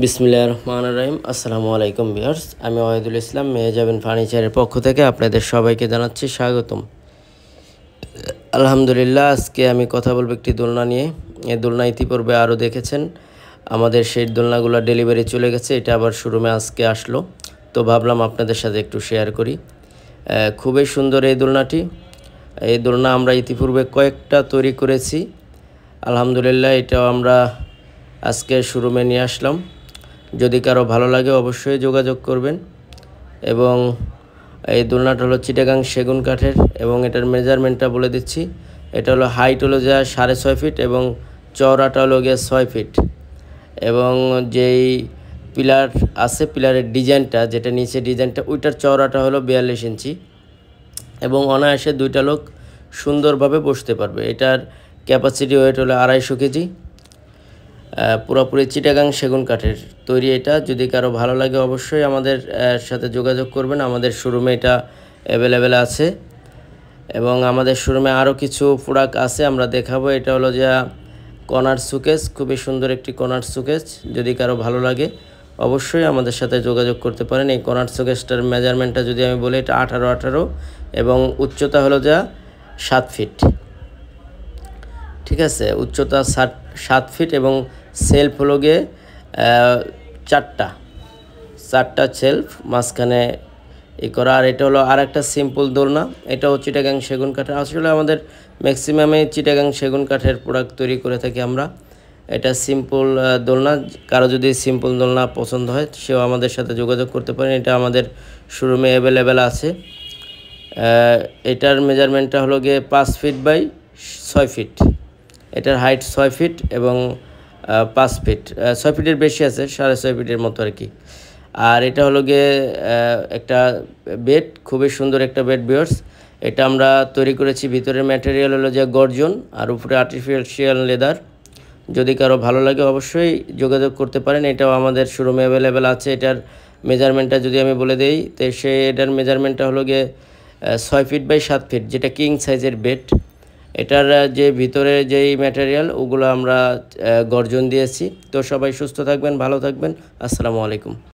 বিসমিল্লা রহমান রহিম আসসালামু আলাইকুম বিয়ার্স আমি ওয়াহিদুল ইসলাম যাবেন ফার্নিচারের পক্ষ থেকে আপনাদের সবাইকে জানাচ্ছি স্বাগতম আলহামদুলিল্লাহ আজকে আমি কথা বলবো একটি দোলনা নিয়ে এই দোলনা ইতিপূর্বে আরও দেখেছেন আমাদের সেই দোলনাগুলো ডেলিভারি চলে গেছে এটা আবার শোরুমে আজকে আসলো তো ভাবলাম আপনাদের সাথে একটু শেয়ার করি খুবই সুন্দর এই দোলনাটি এই দোলনা আমরা ইতিপূর্বে কয়েকটা তৈরি করেছি আলহামদুলিল্লাহ এটাও আমরা আজকে শোরুমে নিয়ে আসলাম যদি কারো ভালো লাগে অবশ্যই যোগাযোগ করবেন এবং এই দোলনাটা হলো চিটাগাং সেগুন কাঠের এবং এটার মেজারমেন্টটা বলে দিচ্ছি এটা হলো হাইট হলো যা সাড়ে ছয় ফিট এবং চওড়াটা হলো গিয়ে ছয় ফিট এবং যেই পিলার আছে পিলারের ডিজাইনটা যেটা নিচে ডিজাইনটা ওইটার চওড়াটা হলো বিয়াল্লিশ ইঞ্চি এবং অনায়াসে দুইটা লোক সুন্দরভাবে বসতে পারবে এটার ক্যাপাসিটি ওয়েট হলো আড়াইশো কেজি পুরোপুরি চিটাগাং সেগুন কাঠের তৈরি এটা যদি কারো ভালো লাগে অবশ্যই আমাদের সাথে যোগাযোগ করবেন আমাদের শোরুমে এটা অ্যাভেলেবেল আছে এবং আমাদের শোরুমে আরও কিছু প্রোডাক্ট আছে আমরা দেখাবো এটা হলো যে কনার সুকেস খুবই সুন্দর একটি কনার সুকেস যদি কারো ভালো লাগে অবশ্যই আমাদের সাথে যোগাযোগ করতে পারেন এই কনার সুকেসটার মেজারমেন্টটা যদি আমি বলি এটা আঠারো আঠারো এবং উচ্চতা হলো যা সাত ফিট ঠিক আছে উচ্চতা সাত সাত ফিট এবং সেলফ হলো গিয়ে চারটা চারটা সেলফ মাঝখানে এ করা আর এটা হলো আর একটা সিম্পল দোলনা এটা হচ্ছে চিটাগাং সেগুন কাঠের আসলে আমাদের ম্যাক্সিমামে চিটাগাং সেগুন কাঠের প্রোডাক্ট তৈরি করে থাকি আমরা এটা সিম্পল দোলনা কারো যদি সিম্পল দোলনা পছন্দ হয় সেও আমাদের সাথে যোগাযোগ করতে পারেন এটা আমাদের শোরুমে অ্যাভেলেবেল আছে এটার মেজারমেন্টটা হলো গিয়ে পাঁচ ফিট বাই ছয় ফিট এটার হাইট ছয় ফিট এবং পাঁচ ফিট ছয় ফিটের বেশি আছে সাড়ে ছয় ফিটের মতো আর কি আর এটা হলো গিয়ে একটা বেড খুবই সুন্দর একটা বেড বিয়ার্স এটা আমরা তৈরি করেছি ভিতরের ম্যাটেরিয়াল হলো যে গর্জন আর উপরে আর্টিফিশিয়াল লেদার যদি কারো ভালো লাগে অবশ্যই যোগাযোগ করতে পারেন এটাও আমাদের শোরুমে অ্যাভেলেবেল আছে এটার মেজারমেন্টটা যদি আমি বলে দিই তো সে এটার মেজারমেন্টটা হলো গিয়ে ছয় ফিট বাই সাত ফিট যেটা কিং সাইজের বেড এটার যে ভিতরে যেই ম্যাটেরিয়াল ওগুলো আমরা গর্জন দিয়েছি তো সবাই সুস্থ থাকবেন ভালো থাকবেন আসসালামু আলাইকুম